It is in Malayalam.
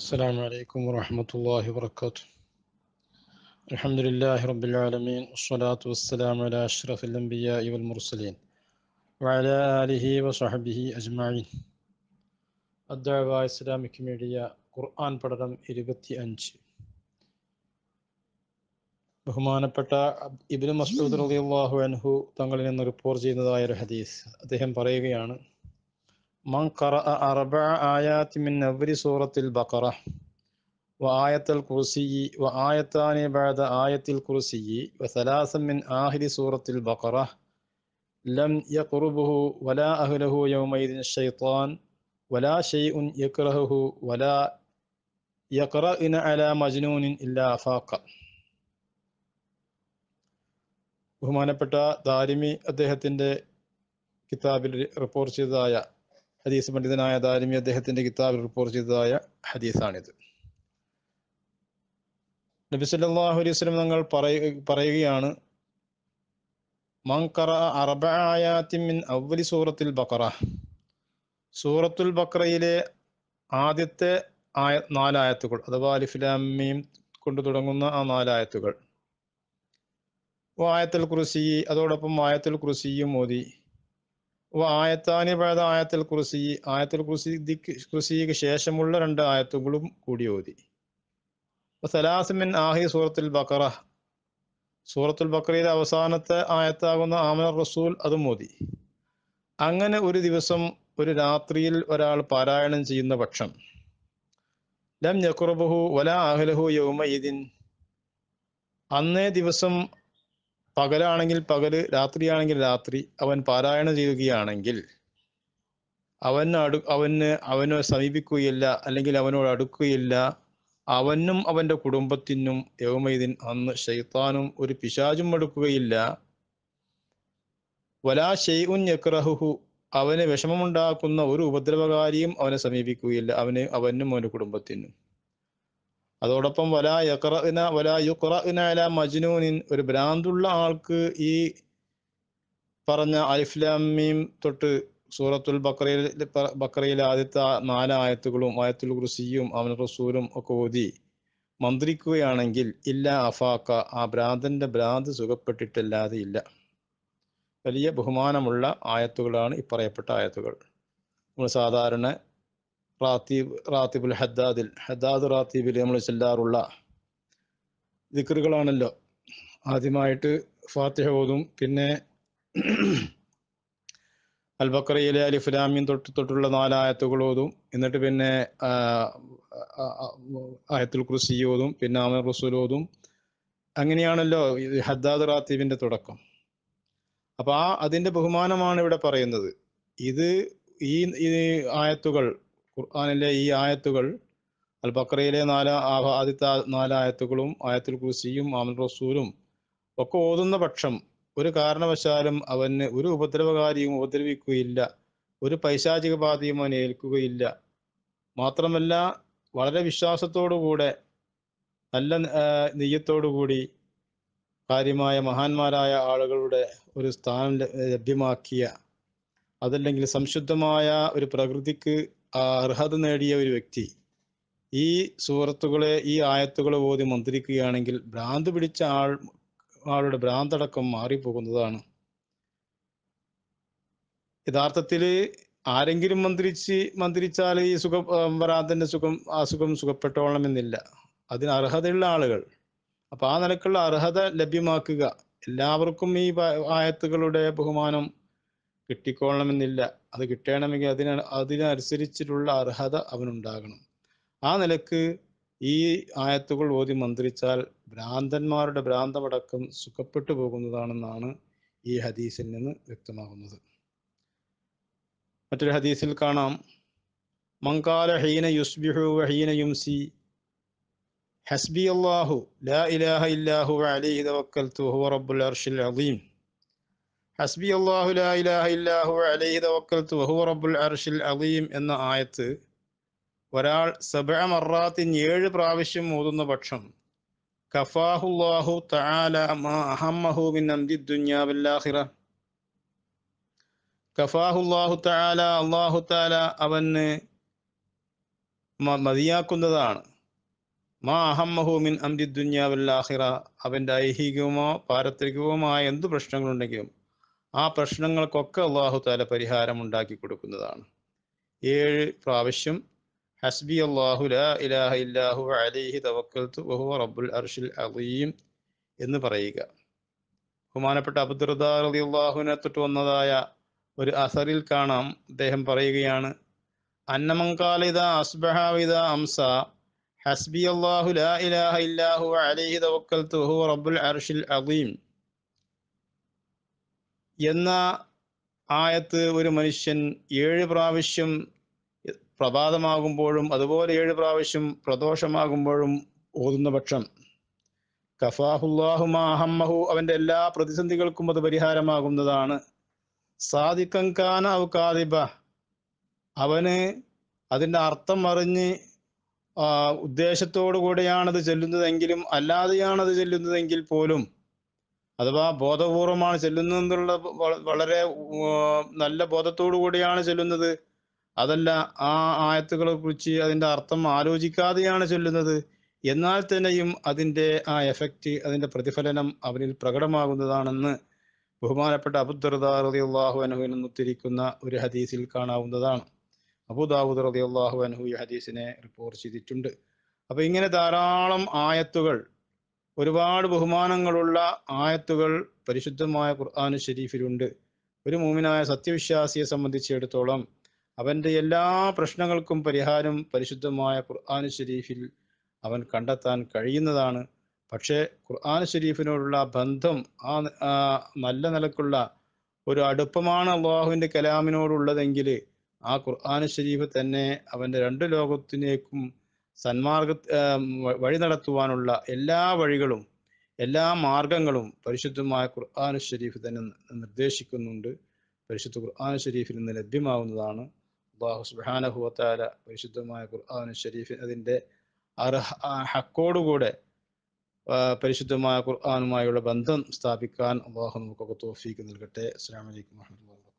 السلام عليكم ورحمة الله وبركاته الحمد لله رب العالمين والصلاة والسلام على أشرف الأنبياء والمرسلين وعلى آله وصحبه أجمعين الدعوة السلام إسلامك ميديا ഖുർആൻ പഠനം ഇരുപത്തി അഞ്ച് ബഹുമാനപ്പെട്ട ഇബിന് മസ്ഊദ് റളിയല്ലാഹു അൻഹു തങ്ങളിൽ നിന്ന് റിപ്പോർട്ട് ചെയ്യുന്നതായ ഒരു ഹദീസ് അദ്ദേഹം പറയുകയാണ് من قرأ أربع آيات من نظر سورة البقرة وآية الكرسي وآيتان بعد آية الكرسي وثلاثا من آخر سورة البقرة لم يقربه ولا أهله يومئذ الشيطان ولا شيء يكرهه ولا يقرأن على مجنون إلا فاق بتا دارمي അദ്ദേഹത്തിൻ്റെ كتاب الرپورت ചെയ്തതായ ഹദീസ് പണ്ഡിതനായ ദാരിമി അദ്ദേഹത്തിന്റെ കിതാബിൽ റിപ്പോർട്ട് ചെയ്തതായ ഹദീസാണിത് നബി സല്ലാഹു അലൈഹി സ്വലം തങ്ങൾ പറയുകയാണ് മങ്കറ മിൻ അവലി സൂറത്തുൽ ബക്കറ സൂറത്തുൽ ബഖറയിലെ ആദ്യത്തെ ആയ നാലായത്തുകൾ അഥവാ അലിഫിലാമീം കൊണ്ട് തുടങ്ങുന്ന ആ നാലായത്തുകൾ ആയത്തുൽ കുറിസി അതോടൊപ്പം ആയത്തുൽ കുറിസിയും മോദി ആയത്താനി പേദ ആയത്തിൽ കുറിസി ആയത്തിൽ കുറിസി കുറിസിക്ക് ശേഷമുള്ള രണ്ട് ആയത്തുകളും കൂടി ഓതി സലാസിമിൻ ആഹി സൂറത്തുൽ ബക്കറ സൂറത്തുൽ ബക്കറയിലെ അവസാനത്തെ ആയത്താകുന്ന ആമന റസൂൽ അതും ഓതി അങ്ങനെ ഒരു ദിവസം ഒരു രാത്രിയിൽ ഒരാൾ പാരായണം ചെയ്യുന്ന പക്ഷം ലം യക്കുറബുഹു വല അഹ്ലഹു യൗമ അന്നേ ദിവസം പകലാണെങ്കിൽ പകല് രാത്രിയാണെങ്കിൽ രാത്രി അവൻ പാരായണം ചെയ്യുകയാണെങ്കിൽ അവൻ അടു അവന് അവനെ സമീപിക്കുകയില്ല അല്ലെങ്കിൽ അവനോട് അടുക്കുകയില്ല അവനും അവൻ്റെ കുടുംബത്തിനും യൗമൈദിൻ അന്ന് ഷെയ്ത്താനും ഒരു പിശാചും എടുക്കുകയില്ല വലാ ഷെയ്ഉൻ യക്രഹുഹു അവന് വിഷമമുണ്ടാക്കുന്ന ഒരു ഉപദ്രവകാരിയും അവനെ സമീപിക്കുകയില്ല അവന് അവനും അവൻ്റെ കുടുംബത്തിനും അതോടൊപ്പം വലാ യക്റന വലാ യുക്റന അലാ മജ്നൂനിൻ ഒരു ഭ്രാന്തുള്ള ആൾക്ക് ഈ പറഞ്ഞ മീം തൊട്ട് സൂറത്തുൽ ബക്രയിൽ ബക്രയിലെ ആദ്യത്തെ നാല് ആയത്തുകളും ആയത്തുൽ ഖുർസിയും അവൻ റസൂലും ഒക്കെ ഓതി മന്ത്രിക്കുകയാണെങ്കിൽ ഇല്ല അഫാക്ക ആ ഭ്രാന്തൻ്റെ ഭ്രാന്ത് സുഖപ്പെട്ടിട്ടല്ലാതെ ഇല്ല വലിയ ബഹുമാനമുള്ള ആയത്തുകളാണ് ഈ പറയപ്പെട്ട ആയത്തുകൾ നമ്മൾ സാധാരണ റാത്തീബ് റാത്തിബുൽ ഹദ്ദാദിൽ ഹദ്ദാദ് റാത്തീബിൽ നമ്മൾ ചെല്ലാറുള്ള ദിക്കറുകളാണല്ലോ ആദ്യമായിട്ട് ഫാത്തിഹ ഓതും പിന്നെ അൽബക്കറയിലെ അലിഫുലാമിൻ തൊട്ട് തൊട്ടുള്ള നാലായത്തുകൾ ഓതും എന്നിട്ട് പിന്നെ ആയത്തുൽ കുറിസി ഓതും പിന്നെ ആമർ റസൂൽ ഓതും അങ്ങനെയാണല്ലോ ഹദ്ദാദ് റാത്തീബിൻ്റെ തുടക്കം അപ്പോൾ ആ അതിൻ്റെ ബഹുമാനമാണ് ഇവിടെ പറയുന്നത് ഇത് ഈ ആയത്തുകൾ ഖുർആാനിലെ ഈ ആയത്തുകൾ അൽ ബക്രയിലെ നാലാ ആദ്യത്തെ നാലായത്തുകളും ആയത്തുൽ കുസിയും ആമൽ റസൂലും ഒക്കെ ഓതുന്ന പക്ഷം ഒരു കാരണവശാലും അവന് ഒരു ഉപദ്രവകാരിയും ഉപദ്രവിക്കുകയില്ല ഒരു പൈശാചിക ബാധയും അവനെ ഏൽക്കുകയില്ല മാത്രമല്ല വളരെ വിശ്വാസത്തോടുകൂടെ നല്ല നെയ്യത്തോടുകൂടി കാര്യമായ മഹാന്മാരായ ആളുകളുടെ ഒരു സ്ഥാനം ലഭ്യമാക്കിയ അതല്ലെങ്കിൽ സംശുദ്ധമായ ഒരു പ്രകൃതിക്ക് അർഹത നേടിയ ഒരു വ്യക്തി ഈ സൂറത്തുകളെ ഈ ആയത്തുകളെ ഓതി മന്ത്രിക്കുകയാണെങ്കിൽ ഭ്രാന്ത് പിടിച്ച ആൾ ആളുടെ ഭ്രാന്തടക്കം മാറിപ്പോകുന്നതാണ് യഥാർത്ഥത്തിൽ ആരെങ്കിലും മന്ത്രിച്ച് മന്ത്രിച്ചാൽ ഈ സുഖ ഭ്രാന്തന്റെ സുഖം അസുഖം സുഖപ്പെട്ടോളണമെന്നില്ല അതിന് അർഹതയുള്ള ആളുകൾ അപ്പോൾ ആ നിലക്കുള്ള അർഹത ലഭ്യമാക്കുക എല്ലാവർക്കും ഈ ആയത്തുകളുടെ ബഹുമാനം കിട്ടിക്കൊള്ളണമെന്നില്ല അത് കിട്ടണമെങ്കിൽ അതിന അതിനനുസരിച്ചിട്ടുള്ള അർഹത അവനുണ്ടാകണം ആ നിലക്ക് ഈ ആയത്തുകൾ ഓതി മന്ത്രിച്ചാൽ ഭ്രാന്തന്മാരുടെ ഭ്രാന്തമടക്കം സുഖപ്പെട്ടു പോകുന്നതാണെന്നാണ് ഈ ഹദീസിൽ നിന്ന് വ്യക്തമാകുന്നത് മറ്റൊരു ഹദീസിൽ കാണാം മങ്കാല ഹീന യുസ്ബിഹു ഹീന യുംസി ഹസ്ബി അള്ളാഹു ലാ ഇലാഹ ഇല്ലാഹു അലൈഹി തവക്കൽതു ഹുവ റബ്ബുൽ അർഷിൽ അലീം ഹസ്ബി അള്ളാഹു ലാ ഇലാഹ ഇല്ലാഹു അലൈഹി തവക്കൽത്തു വഹു റബ്ബുൽ അർഷിൽ അലീം എന്ന ആയത്ത് ഒരാൾ സബ മറാത്തിൻ ഏഴ് പ്രാവശ്യം ഓതുന്ന പക്ഷം കഫാഹുല്ലാഹു തആല മാ അഹമ്മഹു മിൻ അംദി ദുനിയാ വല്ലാഹിറ കഫാഹുല്ലാഹു തആല അല്ലാഹു തആല അവന് മതിയാക്കുന്നതാണ് മാ അഹമ്മഹു മിൻ അംദി ദുനിയാ വല്ലാഹിറ അവൻ്റെ ഐഹികമോ പാരത്രികവുമായ എന്ത് പ്രശ്നങ്ങളുണ്ടെങ്കിലും ആ പ്രശ്നങ്ങൾക്കൊക്കെ അള്ളാഹു താല പരിഹാരം ഉണ്ടാക്കി കൊടുക്കുന്നതാണ് ഏഴ് പ്രാവശ്യം ഹസ്ബി അള്ളാഹു ലാ ഇലാഹ ഇല്ലാഹു അലിഹി തവക്കൽത്തു ബഹു റബ്ബുൽ അർഷിൽ അലീം എന്ന് പറയുക ബഹുമാനപ്പെട്ട അബ്ദുർദാ അലി അള്ളാഹുവിനെ തൊട്ട് വന്നതായ ഒരു അസറിൽ കാണാം അദ്ദേഹം പറയുകയാണ് അന്നമങ്കാലിത അസ്ബഹാവിത അംസ ഹസ്ബി അള്ളാഹു ലാ ഇലാഹ ഇല്ലാഹു അലിഹി തവക്കൽത്തു ബഹു റബ്ബുൽ അർഷിൽ അലീം എന്ന ആയത്ത് ഒരു മനുഷ്യൻ ഏഴ് പ്രാവശ്യം പ്രഭാതമാകുമ്പോഴും അതുപോലെ ഏഴ് പ്രാവശ്യം പ്രദോഷമാകുമ്പോഴും ഓതുന്ന പക്ഷം കഫാഹുല്ലാഹുമാ അഹമ്മഹു എല്ലാ പ്രതിസന്ധികൾക്കും അത് പരിഹാരമാകുന്നതാണ് സാദിക്കൻ കാന അവന് അതിൻ്റെ അർത്ഥം അറിഞ്ഞ് ഉദ്ദേശത്തോടു കൂടെയാണത് ചെല്ലുന്നതെങ്കിലും അല്ലാതെയാണത് ചെല്ലുന്നതെങ്കിൽ പോലും അഥവാ ബോധപൂർവമാണ് ചെല്ലുന്നതെന്നുള്ള വളരെ നല്ല ബോധത്തോടു കൂടിയാണ് ചെല്ലുന്നത് അതല്ല ആ ആയത്തുകളെ കുറിച്ച് അതിൻ്റെ അർത്ഥം ആലോചിക്കാതെയാണ് ചെല്ലുന്നത് എന്നാൽ തന്നെയും അതിൻ്റെ ആ എഫക്റ്റ് അതിൻ്റെ പ്രതിഫലനം അവരിൽ പ്രകടമാകുന്നതാണെന്ന് ബഹുമാനപ്പെട്ട അബുദർദാർ റതി നിന്നുത്തിരിക്കുന്ന ഒരു ഹദീസിൽ കാണാവുന്നതാണ് അബുദാബുദ് റതി അള്ളാഹു ഈ ഹദീസിനെ റിപ്പോർട്ട് ചെയ്തിട്ടുണ്ട് അപ്പോൾ ഇങ്ങനെ ധാരാളം ആയത്തുകൾ ഒരുപാട് ബഹുമാനങ്ങളുള്ള ആയത്തുകൾ പരിശുദ്ധമായ ഖുർആാനു ഷെരീഫിലുണ്ട് ഒരു മൂമിനായ സത്യവിശ്വാസിയെ സംബന്ധിച്ചിടത്തോളം അവൻ്റെ എല്ലാ പ്രശ്നങ്ങൾക്കും പരിഹാരം പരിശുദ്ധമായ ഖുർആാനു ഷെരീഫിൽ അവൻ കണ്ടെത്താൻ കഴിയുന്നതാണ് പക്ഷേ ഖുർആൻ ഷെരീഫിനോടുള്ള ബന്ധം ആ നല്ല നിലക്കുള്ള ഒരു അടുപ്പമാണ് അള്ളാഹുവിൻ്റെ കലാമിനോടുള്ളതെങ്കിൽ ആ ഖുർആൻ ഷെരീഫ് തന്നെ അവൻ്റെ രണ്ട് ലോകത്തിനേക്കും സന്മാർഗ വഴി നടത്തുവാനുള്ള എല്ലാ വഴികളും എല്ലാ മാർഗങ്ങളും പരിശുദ്ധമായ ഖുർആൻ ഷരീഫ് തന്നെ നിർദ്ദേശിക്കുന്നുണ്ട് പരിശുദ്ധ ഖുർആൻ ഷരീഫിൽ നിന്ന് ലഭ്യമാവുന്നതാണ് അള്ളാഹു സുബാനഹുവത്താല പരിശുദ്ധമായ ഖുർആൻ ഷരീഫ് അതിൻ്റെ അർഹ ഹക്കോടുകൂടെ പരിശുദ്ധമായ ഖുർആാനുമായുള്ള ബന്ധം സ്ഥാപിക്കാൻ അള്ളാഹു നമുക്കൊക്കെ തോഫീക്ക് നൽകട്ടെ അസ്സാം വലൈക്കും വാഹമത്തുള്ള